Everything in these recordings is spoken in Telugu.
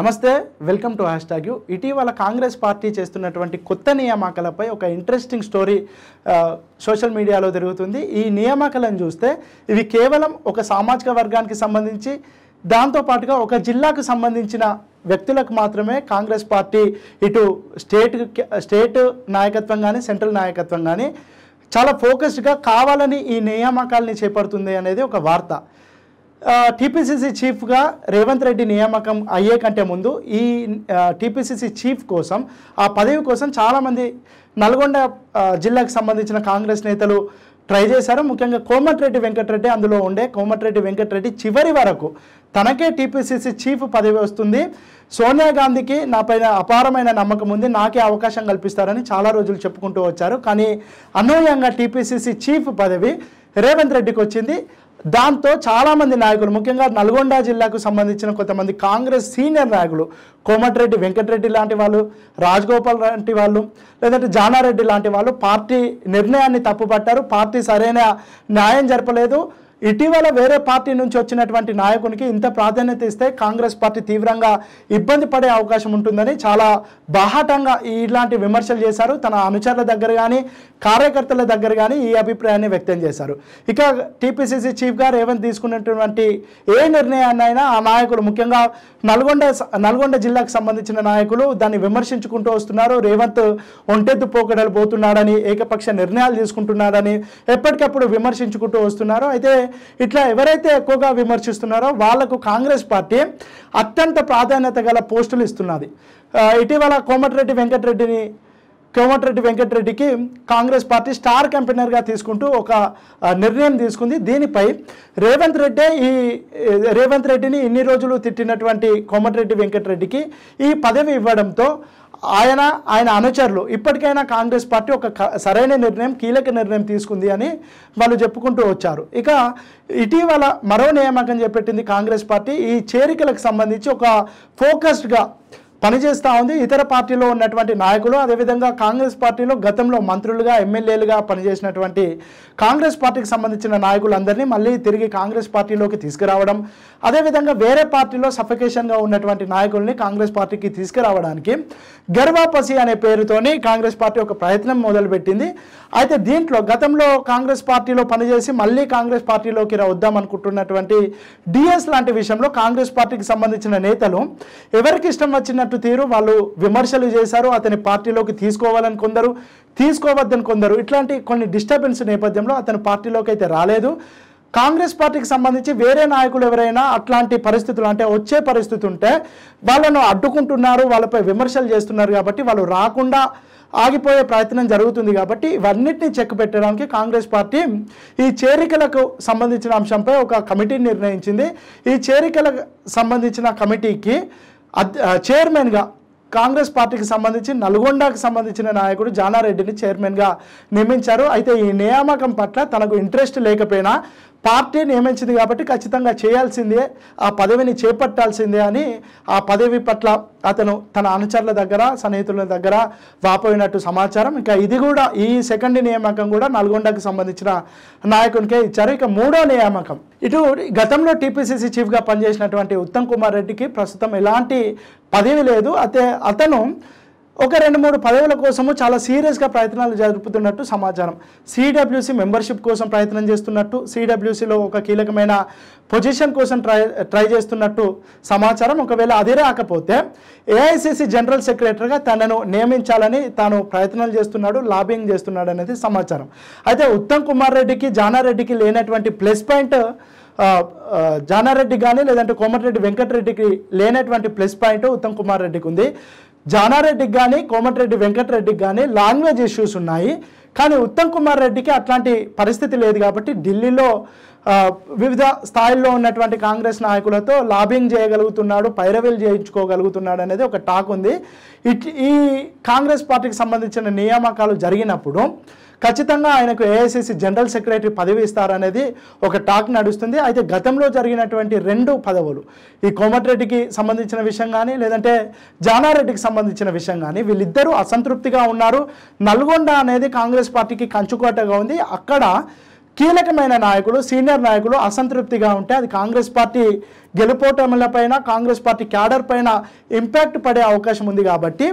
నమస్తే welcome to hashtag U ఇటీవల కాంగ్రెస్ పార్టీ చేస్తున్నటువంటి కొత్త నియామకాలపై ఒక ఇంట్రెస్టింగ్ స్టోరీ సోషల్ మీడియాలో జరుగుతుంది ఈ నియామకాలను చూస్తే ఇవి కేవలం ఒక సామాజిక వర్గానికి సంబంధించి దాంతోపాటుగా ఒక జిల్లాకు సంబంధించిన వ్యక్తులకు మాత్రమే కాంగ్రెస్ పార్టీ ఇటు స్టేట్ స్టేట్ నాయకత్వం కానీ సెంట్రల్ నాయకత్వం కానీ చాలా ఫోకస్డ్గా కావాలని ఈ నియామకాలని చేపడుతుంది అనేది ఒక వార్త టీపీసీసీ చీఫ్గా రేవంత్ రెడ్డి నియామకం అయ్యే కంటే ముందు ఈ టీపీసీసీ చీఫ్ కోసం ఆ పదవి కోసం చాలామంది నల్గొండ జిల్లాకు సంబంధించిన కాంగ్రెస్ నేతలు ట్రై చేశారు ముఖ్యంగా కోమటిరెడ్డి వెంకటరెడ్డి అందులో ఉండే కోమటిరెడ్డి వెంకటరెడ్డి చివరి వరకు తనకే టీపీసీసీ చీఫ్ పదవి వస్తుంది సోనియా గాంధీకి నాపైన అపారమైన నమ్మకం ఉంది నాకే అవకాశం కల్పిస్తారని చాలా రోజులు చెప్పుకుంటూ వచ్చారు కానీ అనూహ్యంగా టీపీసీసీ చీఫ్ పదవి రేవంత్ రెడ్డికి వచ్చింది దాంతో చాలామంది నాయకులు ముఖ్యంగా నల్గొండ జిల్లాకు సంబంధించిన కొంతమంది కాంగ్రెస్ సీనియర్ నాయకులు కోమటిరెడ్డి వెంకటరెడ్డి లాంటి వాళ్ళు రాజగోపాల్ లాంటి వాళ్ళు లేదంటే జానారెడ్డి లాంటి వాళ్ళు పార్టీ నిర్ణయాన్ని తప్పుపట్టారు పార్టీ సరైన న్యాయం జరపలేదు ఇటీవల వేరే పార్టీ నుంచి వచ్చినటువంటి నాయకునికి ఇంత ప్రాధాన్యత ఇస్తే కాంగ్రెస్ పార్టీ తీవ్రంగా ఇబ్బంది పడే అవకాశం ఉంటుందని చాలా బాహాటంగా ఇలాంటి విమర్శలు చేశారు తన అనుచరుల దగ్గర కానీ కార్యకర్తల దగ్గర కానీ ఈ అభిప్రాయాన్ని వ్యక్తం చేశారు ఇక టీపీసీసీ చీఫ్ గారు రేవంత్ తీసుకున్నటువంటి ఏ నిర్ణయాన్నైనా ఆ నాయకులు ముఖ్యంగా నల్గొండ నల్గొండ జిల్లాకు సంబంధించిన నాయకులు దాన్ని విమర్శించుకుంటూ వస్తున్నారు రేవంత్ ఒంటెత్తు పోకడలు పోతున్నాడని ఏకపక్ష నిర్ణయాలు తీసుకుంటున్నాడని ఎప్పటికప్పుడు విమర్శించుకుంటూ వస్తున్నారు అయితే ఇట్లా ఎవరైతే ఎక్కువగా విమర్శిస్తున్నారో వాళ్లకు కాంగ్రెస్ పార్టీ అత్యంత ప్రాధాన్యత గల పోస్టులు ఇస్తున్నది ఇటీవల కోమటిరెడ్డి వెంకటరెడ్డిని కోమటిరెడ్డి వెంకటరెడ్డికి కాంగ్రెస్ పార్టీ స్టార్ క్యాంపెయినర్గా తీసుకుంటూ ఒక నిర్ణయం తీసుకుంది దీనిపై రేవంత్ రెడ్డి ఈ రేవంత్ రెడ్డిని ఇన్ని రోజులు తిట్టినటువంటి కోమటిరెడ్డి వెంకటరెడ్డికి ఈ పదవి ఇవ్వడంతో ఆయన ఆయన అనుచరులు ఇప్పటికైనా కాంగ్రెస్ పార్టీ ఒక సరైన నిర్ణయం కీలక నిర్ణయం తీసుకుంది అని వాళ్ళు చెప్పుకుంటూ వచ్చారు ఇక ఇటీవల మరో నియామకం చేపట్టింది కాంగ్రెస్ పార్టీ ఈ చేరికలకు సంబంధించి ఒక ఫోకస్డ్గా పనిచేస్తూ ఉంది ఇతర పార్టీలో ఉన్నటువంటి నాయకులు అదేవిధంగా కాంగ్రెస్ పార్టీలో గతంలో మంత్రులుగా ఎమ్మెల్యేలుగా పనిచేసినటువంటి కాంగ్రెస్ పార్టీకి సంబంధించిన నాయకులందరినీ మళ్ళీ తిరిగి కాంగ్రెస్ పార్టీలోకి తీసుకురావడం అదేవిధంగా వేరే పార్టీలో సఫికేషన్గా ఉన్నటువంటి నాయకుల్ని కాంగ్రెస్ పార్టీకి తీసుకురావడానికి గర్వాపసి అనే పేరుతోని కాంగ్రెస్ పార్టీ ఒక ప్రయత్నం మొదలుపెట్టింది అయితే దీంట్లో గతంలో కాంగ్రెస్ పార్టీలో పనిచేసి మళ్ళీ కాంగ్రెస్ పార్టీలోకి వద్దాం అనుకుంటున్నటువంటి డిఎస్ లాంటి విషయంలో కాంగ్రెస్ పార్టీకి సంబంధించిన నేతలు ఎవరికి ఇష్టం వచ్చిన అన్నట్టు తీరు వాళ్ళు విమర్శలు చేశారు అతని పార్టీలోకి తీసుకోవాలని కొందరు తీసుకోవద్దని కొందరు ఇట్లాంటి కొన్ని డిస్టర్బెన్స్ నేపథ్యంలో అతని పార్టీలోకి అయితే రాలేదు కాంగ్రెస్ పార్టీకి సంబంధించి వేరే నాయకులు ఎవరైనా అట్లాంటి పరిస్థితులు అంటే వచ్చే పరిస్థితి ఉంటే వాళ్ళను అడ్డుకుంటున్నారు వాళ్ళపై విమర్శలు చేస్తున్నారు కాబట్టి వాళ్ళు రాకుండా ఆగిపోయే ప్రయత్నం జరుగుతుంది కాబట్టి ఇవన్నిటిని చెక్ పెట్టడానికి కాంగ్రెస్ పార్టీ ఈ చేరికలకు సంబంధించిన అంశంపై ఒక కమిటీని నిర్ణయించింది ఈ చేరికలకు సంబంధించిన కమిటీకి చైర్మన్గా కాంగ్రెస్ పార్టీకి సంబంధించి నల్గొండకు సంబంధించిన నాయకుడు జానారెడ్డిని చైర్మన్గా నియమించారు అయితే ఈ నియామకం పట్ల తనకు ఇంట్రెస్ట్ లేకపోయినా పార్టీ నియమించింది కాబట్టి ఖచ్చితంగా చేయాల్సిందే ఆ పదవిని చేపట్టాల్సిందే అని ఆ పదవి పట్ల అతను తన అనుచరుల దగ్గర స్నేహితుల దగ్గర వాపోయినట్టు సమాచారం ఇంకా ఇది కూడా ఈ సెకండ్ నియామకం కూడా నల్గొండకు సంబంధించిన నాయకునికే ఇచ్చారు ఇక మూడో నియామకం ఇటు గతంలో టీపీసీసీ చీఫ్గా పనిచేసినటువంటి ఉత్తమ్ కుమార్ రెడ్డికి ప్రస్తుతం ఎలాంటి పదవి లేదు అయితే అతను ఒక రెండు మూడు పదవుల కోసము చాలా సీరియస్గా ప్రయత్నాలు జరుపుతున్నట్టు సమాచారం సిడబ్ల్యూసి మెంబర్షిప్ కోసం ప్రయత్నం చేస్తున్నట్టు సిడబ్ల్యూసిలో ఒక కీలకమైన పొజిషన్ కోసం ట్రై ట్రై చేస్తున్నట్టు సమాచారం ఒకవేళ అది రాకపోతే ఏఐసిసి జనరల్ సెక్రటరీగా తనను నియమించాలని తాను ప్రయత్నాలు చేస్తున్నాడు లాబింగ్ చేస్తున్నాడు అనేది సమాచారం అయితే ఉత్తమ్ కుమార్ రెడ్డికి జానారెడ్డికి లేనటువంటి ప్లస్ పాయింట్ జానారెడ్డి కానీ లేదంటే కోమటిరెడ్డి వెంకటరెడ్డికి లేనటువంటి ప్లస్ పాయింట్ ఉత్తమ్ కుమార్ రెడ్డికి ఉంది జానారెడ్డికి కానీ కోమటిరెడ్డి వెంకటరెడ్డికి కానీ లాంగ్వేజ్ ఇష్యూస్ ఉన్నాయి కానీ ఉత్తమ్ కుమార్ రెడ్డికి అట్లాంటి పరిస్థితి లేదు కాబట్టి ఢిల్లీలో వివిధ స్థాయిల్లో ఉన్నటువంటి కాంగ్రెస్ నాయకులతో లాబింగ్ చేయగలుగుతున్నాడు పైరవీలు చేయించుకోగలుగుతున్నాడు అనేది ఒక టాక్ ఉంది ఈ కాంగ్రెస్ పార్టీకి సంబంధించిన నియామకాలు జరిగినప్పుడు ఖచ్చితంగా ఆయనకు ఏఐసిసి జనరల్ సెక్రటరీ పదవి ఇస్తారనేది ఒక టాక్ నడుస్తుంది అయితే గతంలో జరిగినటువంటి రెండు పదవులు ఈ కోమటిరెడ్డికి సంబంధించిన విషయం కానీ లేదంటే జానారెడ్డికి సంబంధించిన విషయం కానీ వీళ్ళిద్దరూ అసంతృప్తిగా ఉన్నారు నల్గొండ అనేది కాంగ్రెస్ పార్టీకి కంచుకోటగా ఉంది అక్కడ కీలకమైన నాయకులు సీనియర్ నాయకులు అసంతృప్తిగా ఉంటే అది కాంగ్రెస్ పార్టీ గెలుపోటములపైన కాంగ్రెస్ పార్టీ క్యాడర్ పైన ఇంపాక్ట్ పడే అవకాశం ఉంది కాబట్టి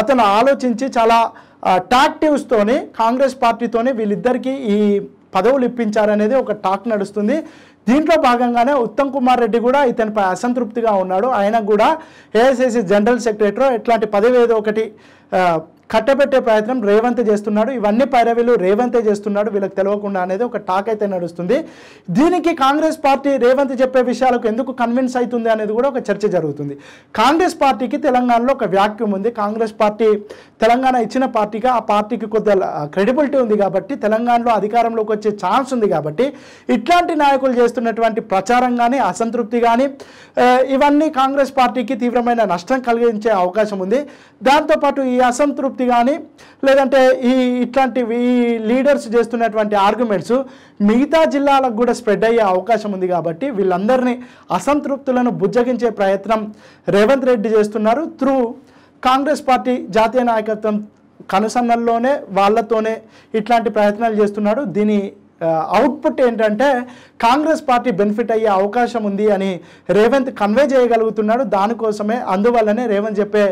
అతను ఆలోచించి చాలా టాక్టివ్స్తోని కాంగ్రెస్ పార్టీతోని వీళ్ళిద్దరికీ ఈ పదవులు ఇప్పించారనేది ఒక టాక్ నడుస్తుంది దీంట్లో భాగంగానే ఉత్తమ్ కుమార్ రెడ్డి కూడా ఇతనిపై అసంతృప్తిగా ఉన్నాడు ఆయన కూడా ఏఐసిసి జనరల్ సెక్రటరీ ఎట్లాంటి పదవి ఏదో ఒకటి కట్టబెట్టే ప్రయత్నం రేవంత్ చేస్తున్నాడు ఇవన్నీ పైరవీలు రేవంతే చేస్తున్నాడు వీళ్ళకి తెలియకుండా అనేది ఒక టాక్ అయితే నడుస్తుంది దీనికి కాంగ్రెస్ పార్టీ రేవంత్ చెప్పే విషయాలకు ఎందుకు కన్విన్స్ అవుతుంది అనేది కూడా ఒక చర్చ జరుగుతుంది కాంగ్రెస్ పార్టీకి తెలంగాణలో ఒక వ్యాక్యూమ్ ఉంది కాంగ్రెస్ పార్టీ తెలంగాణ ఇచ్చిన పార్టీగా ఆ పార్టీకి కొద్ది క్రెడిబిలిటీ ఉంది కాబట్టి తెలంగాణలో అధికారంలోకి వచ్చే ఛాన్స్ ఉంది కాబట్టి ఇట్లాంటి నాయకులు చేస్తున్నటువంటి ప్రచారం కానీ అసంతృప్తి కానీ ఇవన్నీ కాంగ్రెస్ పార్టీకి తీవ్రమైన నష్టం కలిగించే అవకాశం ఉంది దాంతోపాటు ఈ అసంతృప్తి వ్యక్తి కానీ లేదంటే ఈ ఇట్లాంటి ఈ లీడర్స్ చేస్తున్నటువంటి ఆర్గ్యుమెంట్స్ మిగతా జిల్లాలకు కూడా స్ప్రెడ్ అయ్యే అవకాశం ఉంది కాబట్టి వీళ్ళందరినీ అసంతృప్తులను బుజ్జగించే ప్రయత్నం రేవంత్ రెడ్డి చేస్తున్నారు త్రూ కాంగ్రెస్ పార్టీ జాతీయ నాయకత్వం కనుసన్నల్లోనే వాళ్ళతోనే ఇట్లాంటి ప్రయత్నాలు చేస్తున్నాడు దీని అవుట్పుట్ ఏంటంటే కాంగ్రెస్ పార్టీ బెనిఫిట్ అయ్యే అవకాశం ఉంది అని రేవంత్ కన్వే చేయగలుగుతున్నాడు దానికోసమే అందువల్లనే రేవంత్ చెప్పే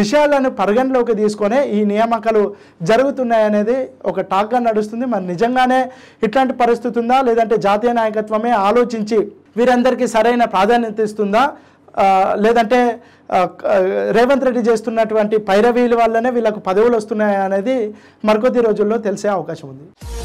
విషయాలను పరిగణలోకి తీసుకొని ఈ నియామకాలు జరుగుతున్నాయనేది ఒక టాక్గా నడుస్తుంది మరి నిజంగానే ఇట్లాంటి పరిస్థితి ఉందా లేదంటే జాతీయ నాయకత్వమే ఆలోచించి వీరందరికీ సరైన ప్రాధాన్యత ఇస్తుందా లేదంటే రేవంత్ రెడ్డి చేస్తున్నటువంటి పైరవీల వల్లనే వీళ్ళకు పదవులు వస్తున్నాయి అనేది మరికొద్ది రోజుల్లో తెలిసే అవకాశం ఉంది